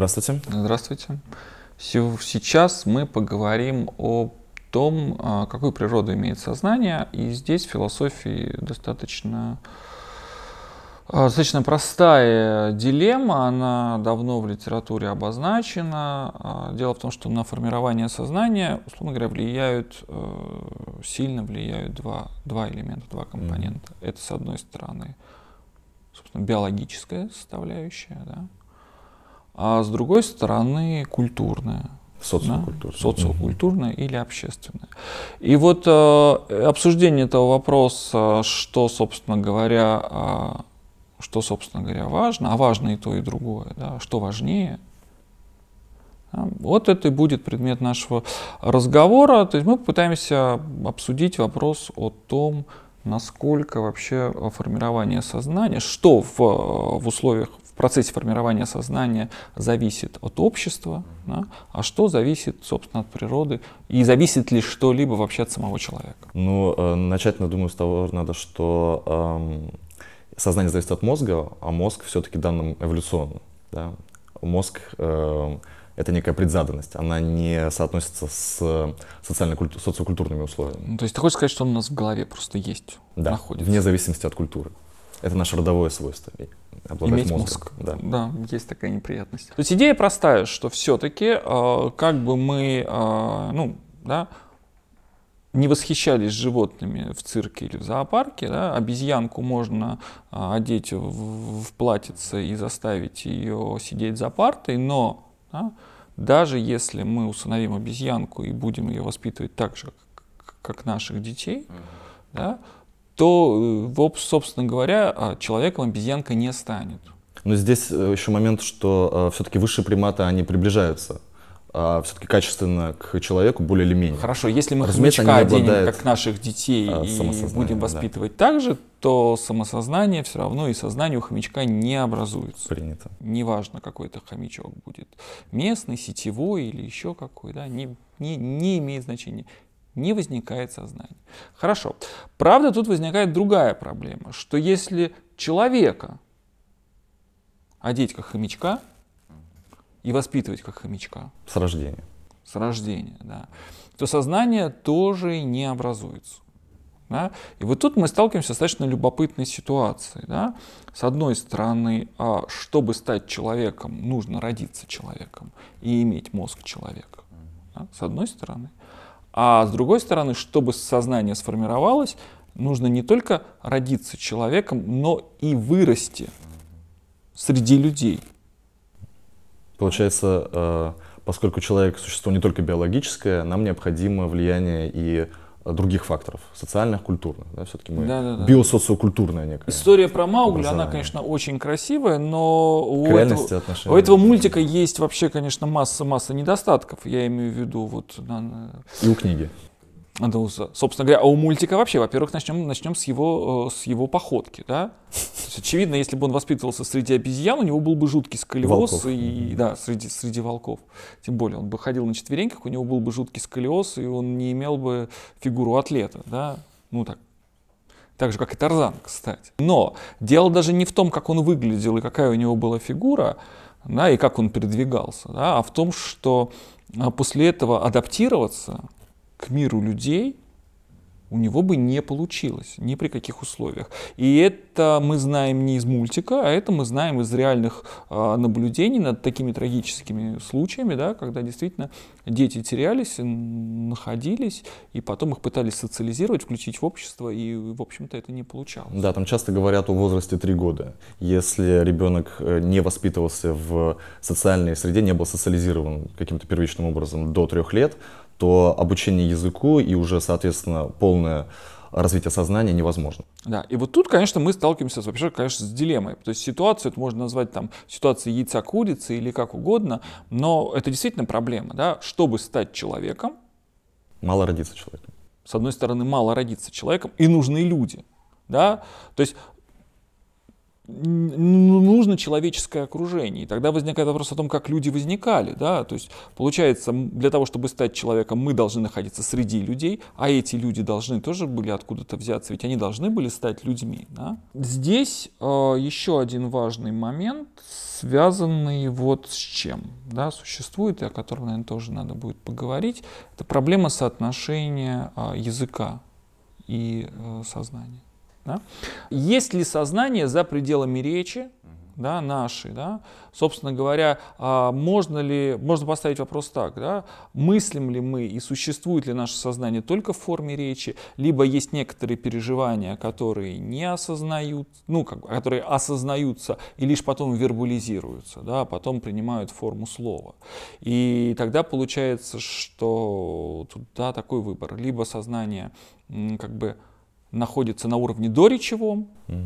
Здравствуйте. Здравствуйте. Сейчас мы поговорим о том, а, какую природу имеет сознание, и здесь философии достаточно а, Достаточно простая дилемма, она давно в литературе обозначена. А, дело в том, что на формирование сознания, условно говоря, влияют, э, сильно влияют два, два элемента, два компонента. Mm. Это, с одной стороны, собственно, биологическая составляющая, да, а с другой стороны культурная. социокультурная Да? Социокультурное или общественная И вот э, обсуждение этого вопроса, что, собственно говоря, э, что, собственно говоря, важно, а важно и то, и другое, да, что важнее, а, вот это и будет предмет нашего разговора. То есть мы попытаемся обсудить вопрос о том, насколько вообще формирование сознания, что в, э, в условиях процессе формирования сознания зависит от общества, да, а что зависит, собственно, от природы, и зависит ли что-либо вообще от самого человека? Ну, э, начать, я думаю, с того надо, что э, сознание зависит от мозга, а мозг все-таки данным эволюционно. Да? Мозг э, это некая предзаданность, она не соотносится с социально-культу- социокультурными условиями. Ну, то есть ты хочешь сказать, что он у нас в голове просто есть, да, находится? вне зависимости от культуры. Это наше родовое свойство. Обладать Иметь мозг. мозг. Да. да, есть такая неприятность. То есть идея простая, что все-таки э, а, как бы мы, э, ну, да, не восхищались животными в цирке или в зоопарке, да, обезьянку можно а, одеть в, в платьице и заставить ее сидеть за партой, но да, даже если мы усыновим обезьянку и будем ее воспитывать так же, как, как наших детей, mm-hmm. да, то, э, собственно говоря, а, человеком обезьянка не станет. Но здесь э, еще момент, что э, все-таки высшие приматы, они приближаются а все-таки качественно к человеку более или менее. Хорошо, если мы хомячка оденем, как наших детей, а, и будем воспитывать да. так же, то самосознание все равно и сознание у хомячка не образуется. Принято. Неважно, какой это хомячок будет. Местный, сетевой или еще какой, да, не, не, не имеет значения не возникает сознание. Хорошо. Правда, тут возникает другая проблема, что если человека одеть как хомячка и воспитывать как хомячка. С рождения. С рождения, да. То сознание тоже не образуется. Да? И вот тут мы сталкиваемся с достаточно любопытной ситуацией. Да? С одной стороны, а, чтобы стать человеком, нужно родиться человеком и иметь мозг человека. Да? С одной стороны. А с другой стороны, чтобы сознание сформировалось, нужно не только родиться человеком, но и вырасти среди людей. Получается, э, поскольку человек существо не только биологическое, нам необходимо влияние и других факторов, социальных, культурных. Да, все-таки мы да, да, да. биосоциокультурная некая. История про Маугли, она, конечно, очень красивая, но у этого, у этого мультика есть вообще, конечно, масса-масса недостатков. Я имею в виду вот... И у книги. Ну, собственно говоря, а у мультика вообще, во-первых, начнем, начнем с, его, э, с его походки, да? То есть, очевидно, если бы он воспитывался среди обезьян, у него был бы жуткий сколиоз, волков. и да, среди, среди волков. Тем более, он бы ходил на четвереньках, у него был бы жуткий сколиоз, и он не имел бы фигуру атлета, да? Ну, так, так же, как и Тарзан, кстати. Но дело даже не в том, как он выглядел и какая у него была фигура, да, и как он передвигался, да, а в том, что а, после этого адаптироваться к миру людей, у него бы не получилось ни при каких условиях. И это мы знаем не из мультика, а это мы знаем из реальных э, наблюдений над такими трагическими случаями, да, когда действительно дети терялись, находились, и потом их пытались социализировать, включить в общество, и, в общем-то, это не получалось. Да, там часто говорят о возрасте 3 года. Если ребенок э, не воспитывался в социальной среде, не был социализирован каким-то первичным образом до 3 лет, то обучение языку и уже, соответственно, полное развитие сознания невозможно. Да, и вот тут, конечно, мы сталкиваемся, вообще, конечно, с дилеммой. То есть ситуацию, это можно назвать там ситуацией яйца курицы или как угодно, но это действительно проблема, да, чтобы стать человеком. Мало родиться человеком. С одной стороны, мало родиться человеком, и нужны люди, да, то есть нужно человеческое окружение. И тогда возникает вопрос о том, как люди возникали. Да? То есть, получается, для того, чтобы стать человеком, мы должны находиться среди людей, а эти люди должны тоже были откуда-то взяться, ведь они должны были стать людьми. Да? Здесь э, еще один важный момент, связанный вот с чем да, существует, и о котором, наверное, тоже надо будет поговорить, это проблема соотношения э, языка и э, сознания. Да? Есть ли сознание за пределами речи, да, нашей, да? Собственно говоря, а, можно ли, можно поставить вопрос так, да? Мыслим ли мы и существует ли наше сознание только в форме речи, либо есть некоторые переживания, которые не осознают, ну, как, которые осознаются и лишь потом вербализируются, да, а потом принимают форму слова. И тогда получается, что туда такой выбор, либо сознание как бы находится на уровне доречевом, угу.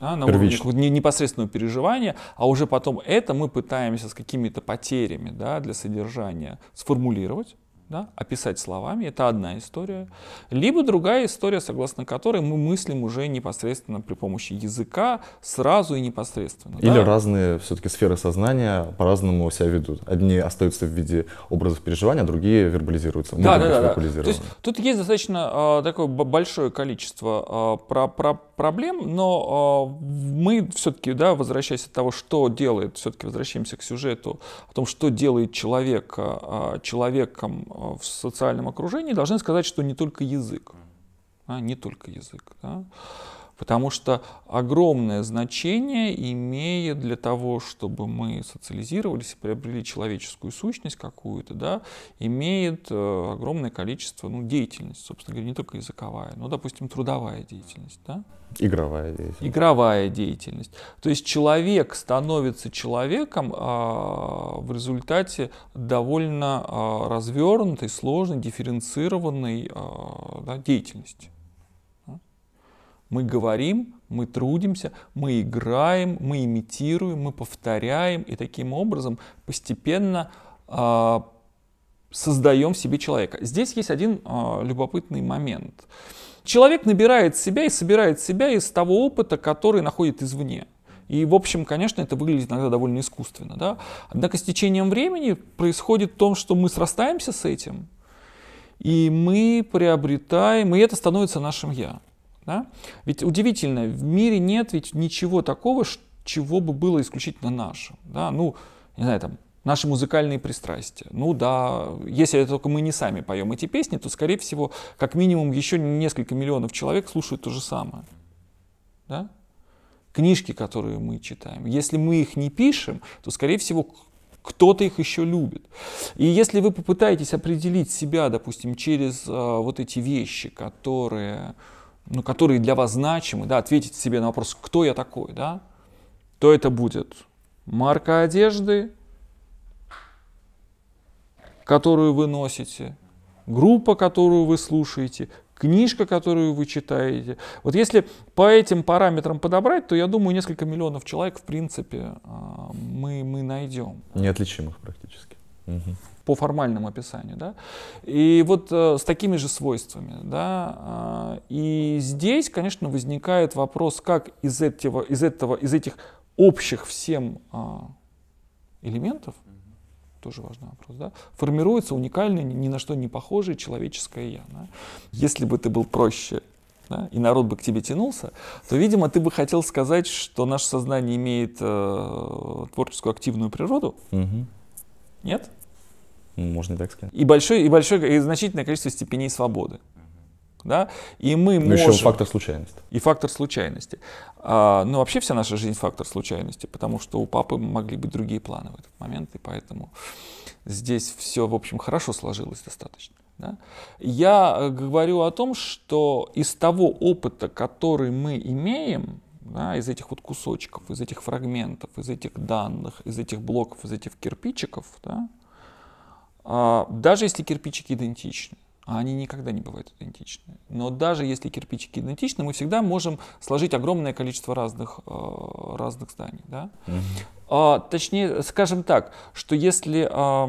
да, на Первично. уровне непосредственного переживания, а уже потом это мы пытаемся с какими-то потерями да, для содержания сформулировать да, описать словами, это одна история. Либо другая история, согласно которой мы мыслим уже непосредственно при помощи языка, сразу и непосредственно. Или да? разные все-таки сферы сознания по-разному себя ведут. Одни остаются в виде образов переживания, а другие вербализируются. Да, да, да, да. То есть тут есть достаточно э, такое большое количество э, про, про проблем, но э, мы все-таки, да, возвращаясь от того, что делает, все-таки возвращаемся к сюжету, о том, что делает человек э, человеком в социальном окружении, должны сказать, что не только язык. а не только язык. Да. Потому что огромное значение имеет для того, чтобы мы социализировались и приобрели человеческую сущность какую-то, да, имеет э, огромное количество ну, деятельности, собственно говоря, не только языковая, но, допустим, трудовая деятельность. Да? Игровая деятельность. Игровая деятельность. То есть человек становится человеком э, в результате довольно э, развернутой, сложной, дифференцированной э, да, деятельности. Мы говорим, мы трудимся, мы играем, мы имитируем, мы повторяем и таким образом постепенно э, создаем в себе человека. Здесь есть один э, любопытный момент. Человек набирает себя и собирает себя из того опыта, который находит извне. И, в общем, конечно, это выглядит иногда довольно искусственно. Да? Однако с течением времени происходит то, что мы срастаемся с этим, и мы приобретаем, и это становится нашим «я». Да? Ведь удивительно, в мире нет ведь ничего такого, чего бы было исключительно наше. Да? Ну, не знаю, там, наши музыкальные пристрастия. Ну да, если только мы не сами поем эти песни, то, скорее всего, как минимум еще несколько миллионов человек слушают то же самое. Да? Книжки, которые мы читаем. Если мы их не пишем, то, скорее всего, кто-то их еще любит. И если вы попытаетесь определить себя, допустим, через э, вот эти вещи, которые ну, которые для вас значимы, да, ответить себе на вопрос, кто я такой, да, то это будет марка одежды, которую вы носите, группа, которую вы слушаете, книжка, которую вы читаете. Вот если по этим параметрам подобрать, то я думаю, несколько миллионов человек, в принципе, а, мы, мы найдем. Неотличимых практически по формальному описанию. Да? И вот э, с такими же свойствами. Да? Э, и здесь, конечно, возникает вопрос, как из, этого, из, этого, из этих общих всем э, элементов, тоже важный вопрос, да, формируется уникальное, ни на что не похожее человеческое «я». Да? Если бы ты был проще, да, и народ бы к тебе тянулся, то, видимо, ты бы хотел сказать, что наше сознание имеет э, творческую активную природу, угу нет? Ну, можно так сказать. И большое, и большое, и значительное количество степеней свободы. Да? И мы Но ну, можем... еще фактор случайности. И фактор случайности. А, ну, вообще вся наша жизнь фактор случайности, потому что у папы могли быть другие планы в этот момент, и поэтому здесь все, в общем, хорошо сложилось достаточно. Да? Я э, говорю о том, что из того опыта, который мы имеем, да, из этих вот кусочков, из этих фрагментов, из этих данных, из этих блоков, из этих кирпичиков, да, а, даже если кирпичики идентичны, а они никогда не бывают идентичны. Но даже если кирпичики идентичны, мы всегда можем сложить огромное количество разных, э, разных зданий. Да? А, точнее, скажем так, что если а,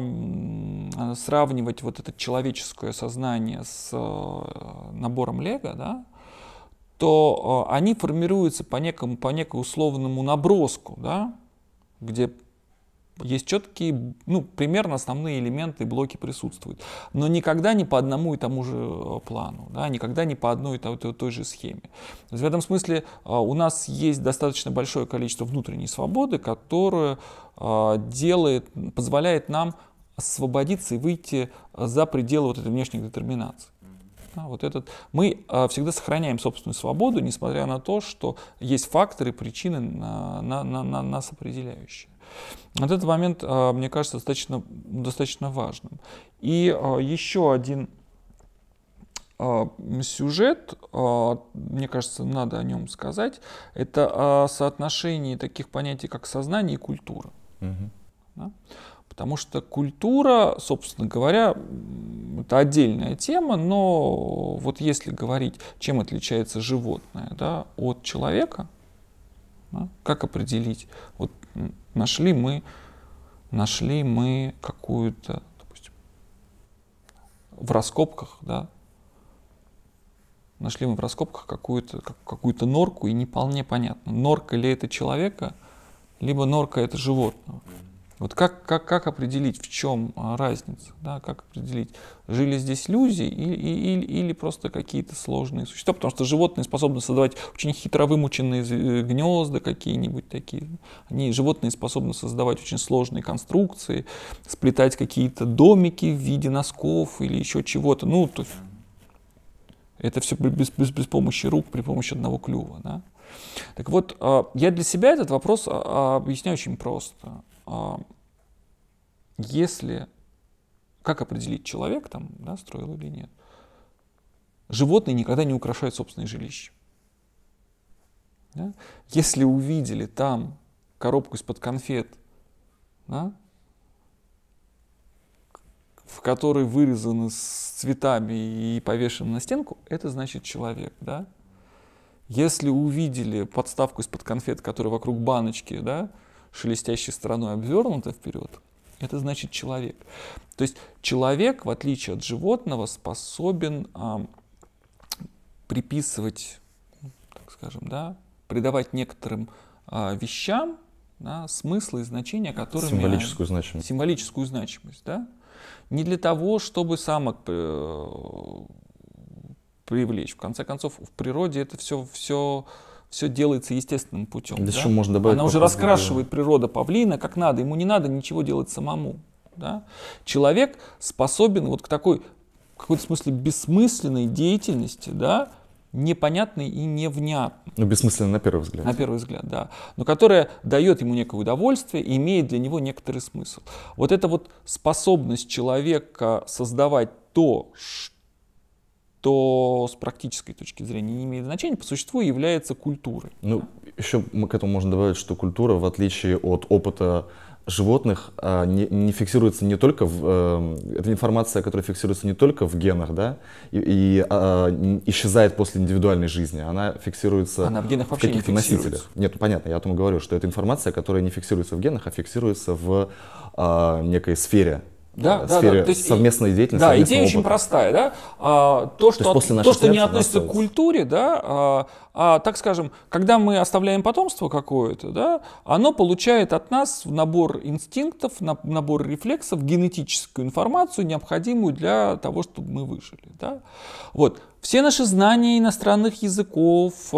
сравнивать вот это человеческое сознание с э, набором Лего, да, то а, они формируются по некому, по некому условному наброску, да, где есть четкие, ну, примерно основные элементы и блоки присутствуют, но никогда не по одному и тому же а, плану, да, никогда не по одной и той, той, же схеме. То есть в этом смысле а, у нас есть достаточно большое количество внутренней свободы, которое делает, позволяет нам освободиться и выйти за пределы вот этой внешней детерминаций конечно, вот этот, мы а, всегда сохраняем собственную свободу, несмотря на то, что есть факторы, причины на, на, на, на нас определяющие. Вот этот момент, а, мне кажется, достаточно, достаточно важным. И а, еще один сюжет, мне кажется, надо о нем сказать, это о соотношении таких понятий, как сознание и культура. Угу. Да? Потому что культура, собственно говоря, это отдельная тема, но вот если говорить, чем отличается животное да, от человека, да, как определить, вот нашли мы, нашли мы какую-то, допустим, в раскопках, да, нашли мы в раскопках какую-то какую норку, и не вполне понятно, норка ли это человека, либо норка это животного. Вот как, как, как определить, в чем а, разница, да, как определить, жили здесь люди или, или, или просто какие-то сложные существа, потому что животные способны создавать очень хитро вымученные э, гнезда какие-нибудь такие, они, животные способны создавать очень сложные конструкции, сплетать какие-то домики в виде носков или еще чего-то, ну, то есть это все без, без, без помощи рук, при помощи одного клюва, да. Так вот, а, я для себя этот вопрос а, объясняю очень просто. А, если, как определить, человек там да, строил или нет, животные никогда не украшают собственное жилище. Да? Если увидели там коробку из-под конфет, да, в которой вырезаны с цветами и повешены на стенку, это значит человек. Да? Если увидели подставку из-под конфет, которая вокруг баночки, да, шелестящей стороной обвернута вперед, это значит человек. То есть человек, в отличие от животного, способен а, приписывать, так скажем, да, придавать некоторым а, вещам да, смыслы и значения, которые символическую они, значимость. Символическую значимость, да. Не для того, чтобы самок э, привлечь. В конце концов, в природе это все, все все делается естественным путем. Да, да? можно добавить Она уже раскрашивает природа павлина как надо, ему не надо ничего делать самому. Да? Человек способен вот к такой, в каком то смысле, бессмысленной деятельности, да, непонятной и невнятной. Ну, бессмысленной на первый взгляд. На первый взгляд, да. Но которая дает ему некое удовольствие и имеет для него некоторый смысл. Вот эта вот способность человека создавать то, что то с практической точки зрения не имеет значения, по существу является культурой. Ну, еще к этому можно добавить, что культура, в отличие от опыта животных, а, не, не фиксируется не только в... Эм, это информация, которая фиксируется не только в генах, да, и, и а, исчезает после индивидуальной жизни, она фиксируется она в, генах в каких-то не носителях. Нет, ну, понятно, я о том говорю, что это информация, которая не фиксируется в генах, а фиксируется в а, некой сфере Э, да, да, сфере да. То есть, совместной деятельности. Да, идея опыта. очень простая, да. А, то, что, то, есть то, что не относится к культуре, да, а, а, так скажем, когда мы оставляем потомство какое-то, да, оно получает от нас набор инстинктов, набор рефлексов, генетическую информацию, необходимую для того, чтобы мы выжили, да. Вот. Все наши знания иностранных языков, э,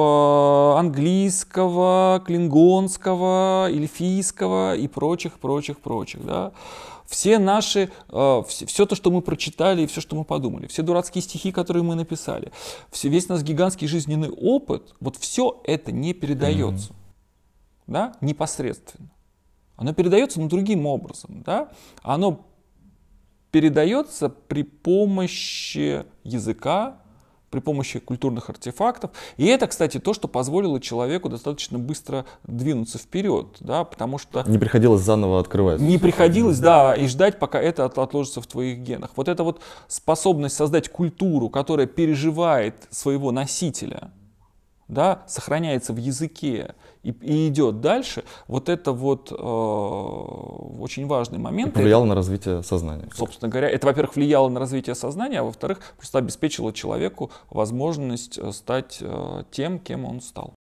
английского, клингонского, эльфийского и прочих, прочих, прочих, да, все наши, э, все, то, что мы прочитали и все, что мы подумали, все дурацкие стихи, которые мы написали, все, весь наш гигантский жизненный опыт, вот все это не передается, mm-hmm. да, непосредственно. Оно передается, но другим образом, да, оно передается при помощи языка, при помощи культурных артефактов. И это, кстати, то, что позволило человеку достаточно быстро двинуться вперед, да, потому что... Не приходилось заново открывать. Не приходилось, да, и ждать, пока это отложится в твоих генах. Вот эта вот способность создать культуру, которая переживает своего носителя, да, сохраняется в языке и, и идет дальше, вот это вот э, очень важный момент. И повлияло это, на развитие сознания. Собственно говоря, это, во-первых, влияло на развитие сознания, а во-вторых, просто обеспечило человеку возможность э, стать э, тем, кем он стал.